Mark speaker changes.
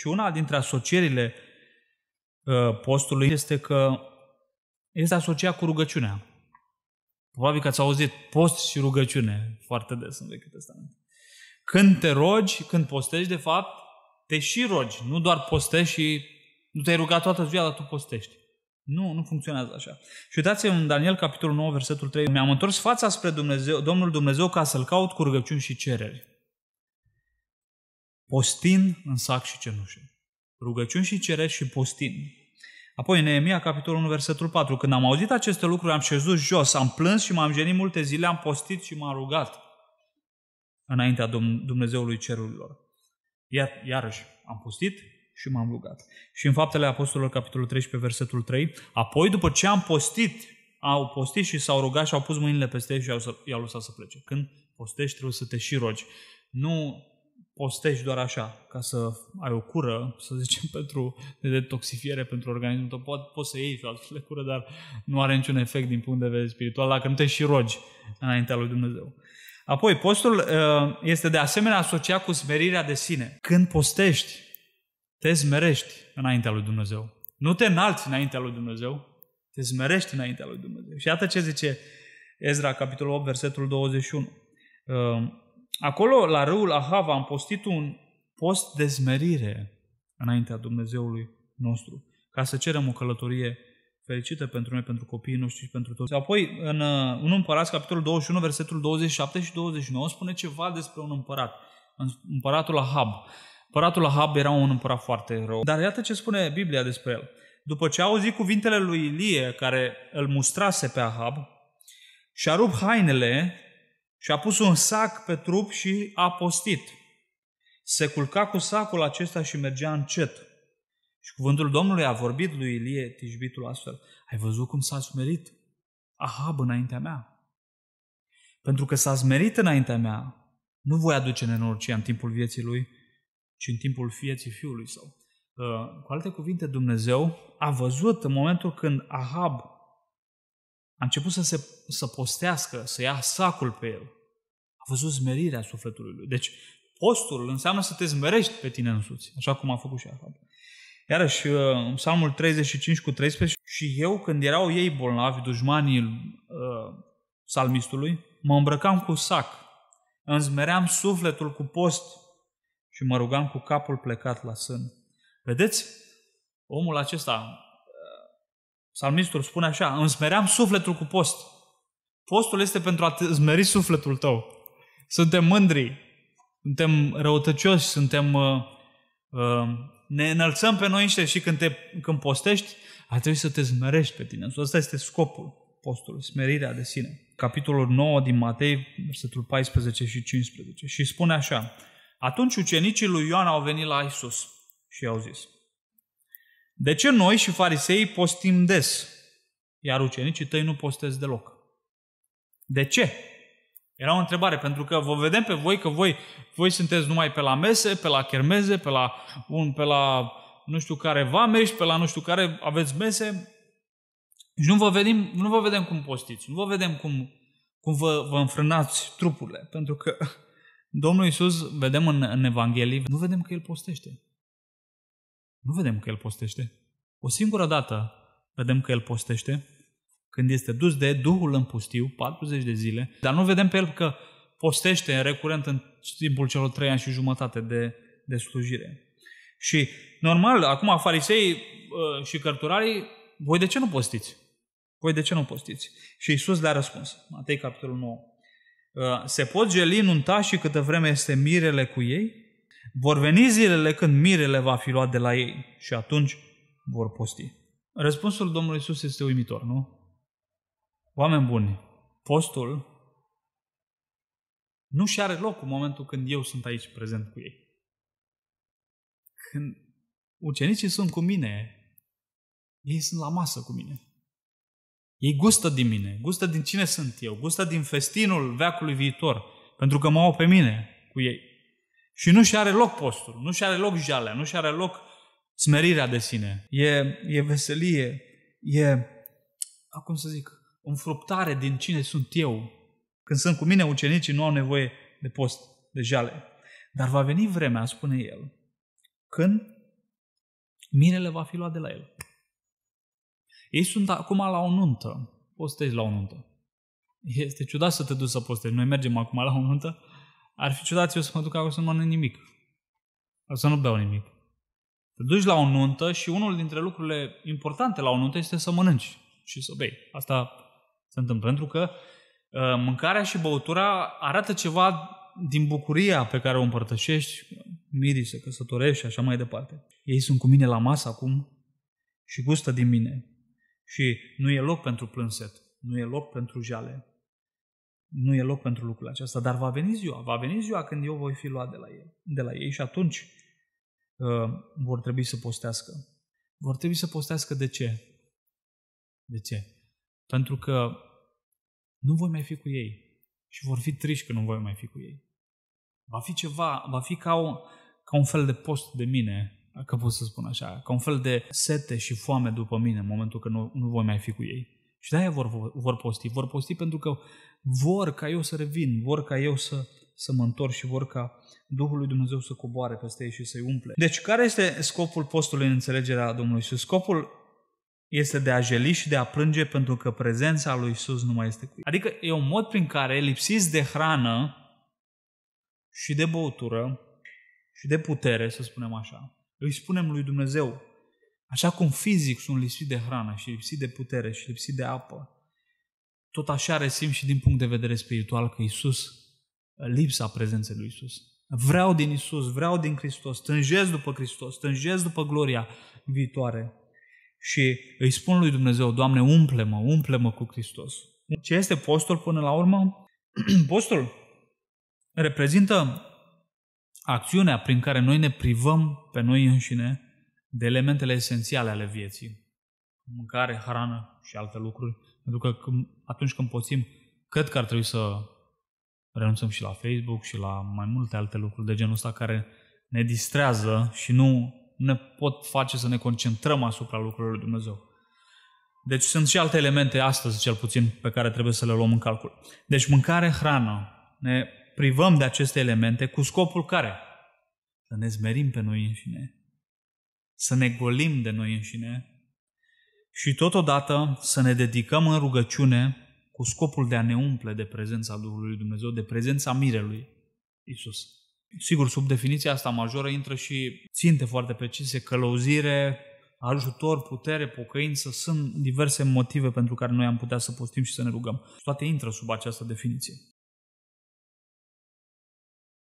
Speaker 1: Și una dintre asocierile uh, postului este că este asociat cu rugăciunea. Probabil că ați auzit post și rugăciune foarte des în Vechiul Testament. Când te rogi, când postești, de fapt, te și rogi. Nu doar postești și nu te-ai rugat toată ziua, dar tu postești. Nu, nu funcționează așa. Și uitați în Daniel, capitolul 9, versetul 3. Mi-am întors fața spre Dumnezeu, Domnul Dumnezeu ca să-L caut cu rugăciuni și cereri postin în sac și cenușă. Rugăciuni și cereri și postin. Apoi în Neemia, capitolul 1, versetul 4. Când am auzit aceste lucruri, am șezut jos, am plâns și m-am jenit multe zile, am postit și m-am rugat înaintea Dumnezeului cerurilor. Iar, iarăși, am postit și m-am rugat. Și în Faptele Apostolilor, capitolul 13, versetul 3, apoi după ce am postit, au postit și s-au rugat și au pus mâinile peste ei și au i-au lăsat să plece. Când postești, trebuie să te și rogi. Nu postești doar așa, ca să ai o cură, să zicem, pentru de detoxifiere pentru organismul tău. Poate poți să iei fel de cură, dar nu are niciun efect din punct de vedere spiritual dacă nu te și rogi înaintea lui Dumnezeu. Apoi, postul uh, este de asemenea asociat cu smerirea de sine. Când postești, te smerești înaintea lui Dumnezeu. Nu te înalți înaintea lui Dumnezeu, te smerești înaintea lui Dumnezeu. Și iată ce zice Ezra, capitolul 8, versetul 21 Acolo, la râul Ahav, am postit un post de zmerire înaintea Dumnezeului nostru, ca să cerem o călătorie fericită pentru noi, pentru copiii noștri și pentru toți. Apoi, în 1 uh, împărat, capitolul 21, versetul 27 și 29, spune ceva despre un împărat, împăratul Ahab. Împăratul Ahab era un împărat foarte rău. Dar iată ce spune Biblia despre el. După ce a auzit cuvintele lui Ilie, care îl mustrase pe Ahab, și-a rupt hainele și a pus un sac pe trup și a postit. Se culca cu sacul acesta și mergea încet. Și cuvântul Domnului a vorbit lui Ilie Tijbitul astfel. Ai văzut cum s-a smerit? Ahab înaintea mea. Pentru că s-a smerit înaintea mea, nu voi aduce nenorcia în timpul vieții lui, ci în timpul vieții fiului său. Uh, cu alte cuvinte, Dumnezeu a văzut în momentul când Ahab a început să, se, să postească, să ia sacul pe el. A văzut zmerirea sufletului lui. Deci, postul înseamnă să te zmerești pe tine însuți, așa cum a făcut și Ahab. Iarăși, uh, în psalmul 35 cu 13, și eu când erau ei bolnavi, dușmanii uh, salmistului, mă îmbrăcam cu sac, înzmeream sufletul cu post și mă rugam cu capul plecat la sân. Vedeți? Omul acesta, Salmistul spune așa, îmi smeream sufletul cu post. Postul este pentru a smeri sufletul tău. Suntem mândri, suntem răutăcioși, suntem... Uh, uh, ne înălțăm pe noi înșine și când, te, când postești, ar trebui să te zmerești pe tine. Asta este scopul postului, smerirea de sine. Capitolul 9 din Matei, versetul 14 și 15. Și spune așa, atunci ucenicii lui Ioan au venit la Isus și i-au zis, de ce noi și farisei postim des, iar ucenicii tăi nu postez deloc? De ce? Era o întrebare, pentru că vă vedem pe voi că voi, voi sunteți numai pe la mese, pe la chermeze, pe la, un, pe la nu știu care vameși, pe la nu știu care aveți mese. Și nu vă, vedem, nu vă vedem cum postiți, nu vă vedem cum, cum vă, vă înfrânați trupurile, pentru că Domnul Iisus, vedem în, în Evanghelie, nu vedem că El postește. Nu vedem că el postește. O singură dată vedem că el postește, când este dus de Duhul în pustiu, 40 de zile, dar nu vedem pe el că postește în recurent în timpul celor trei ani și jumătate de, de slujire. Și normal, acum farisei uh, și cărturarii, voi de ce nu postiți? Voi de ce nu postiți? Și Iisus le-a răspuns, Matei capitolul 9. Uh, se pot geli și câtă vreme este mirele cu ei? Vor veni zilele când mirele va fi luat de la ei și atunci vor posti. Răspunsul Domnului Isus este uimitor, nu? Oameni buni, postul nu și are loc în momentul când eu sunt aici prezent cu ei. Când ucenicii sunt cu mine, ei sunt la masă cu mine. Ei gustă din mine, gustă din cine sunt eu, gustă din festinul veacului viitor, pentru că mă au pe mine cu ei. Și nu și are loc postul, nu și are loc jalea, nu și are loc smerirea de sine. E, e veselie, e, cum să zic, înfruptare din cine sunt eu. Când sunt cu mine, ucenicii nu au nevoie de post, de jale. Dar va veni vremea, spune el, când mirele va fi luat de la el. Ei sunt acum la o nuntă. Postezi la o nuntă. Este ciudat să te duci să postezi. Noi mergem acum la o nuntă ar fi ciudat eu să mă duc acolo să nu mănânc nimic. Să nu beau nimic. Te duci la o nuntă și unul dintre lucrurile importante la o nuntă este să mănânci și să bei. Asta se întâmplă pentru că ă, mâncarea și băutura arată ceva din bucuria pe care o împărtășești, mirii se căsătorești și așa mai departe. Ei sunt cu mine la masă acum și gustă din mine. Și nu e loc pentru plânset, nu e loc pentru jale, nu e loc pentru lucrul acesta, dar va veni ziua, va veni ziua când eu voi fi luat de la, el, de la ei și atunci uh, vor trebui să postească. Vor trebui să postească de ce? De ce? Pentru că nu voi mai fi cu ei și vor fi triști că nu voi mai fi cu ei. Va fi ceva, va fi ca, o, ca un fel de post de mine, dacă pot să spun așa, ca un fel de sete și foame după mine în momentul când nu, nu voi mai fi cu ei. Și de-aia vor, vor posti. Vor posti pentru că vor ca eu să revin, vor ca eu să, să mă întorc și vor ca Duhul lui Dumnezeu să coboare peste ei și să-i umple. Deci care este scopul postului în înțelegerea Domnului Iisus? Scopul este de a jeli și de a plânge pentru că prezența lui Isus nu mai este cu ei. Adică e un mod prin care lipsiți de hrană și de băutură și de putere, să spunem așa, îi spunem lui Dumnezeu, Așa cum fizic sunt lipsit de hrană și lipsit de putere și lipsit de apă, tot așa resim și din punct de vedere spiritual că Isus, lipsa prezenței lui Isus. Vreau din Isus, vreau din Hristos, tânjez după Hristos, tânjez după gloria viitoare. Și îi spun lui Dumnezeu, Doamne, umple-mă, umple-mă cu Hristos. Ce este postul până la urmă? postul reprezintă acțiunea prin care noi ne privăm pe noi înșine de elementele esențiale ale vieții. Mâncare, hrană și alte lucruri. Pentru că atunci când poțim, cred că ar trebui să renunțăm și la Facebook și la mai multe alte lucruri de genul ăsta care ne distrează și nu ne pot face să ne concentrăm asupra lucrurilor lui Dumnezeu. Deci sunt și alte elemente astăzi, cel puțin, pe care trebuie să le luăm în calcul. Deci mâncare, hrană. Ne privăm de aceste elemente cu scopul care? Să ne zmerim pe noi înșine să ne golim de noi înșine și totodată să ne dedicăm în rugăciune cu scopul de a ne umple de prezența Duhului Dumnezeu, de prezența mirelui Isus. Sigur, sub definiția asta majoră intră și ținte foarte precise, călăuzire, ajutor, putere, pocăință, sunt diverse motive pentru care noi am putea să postim și să ne rugăm. Toate intră sub această definiție.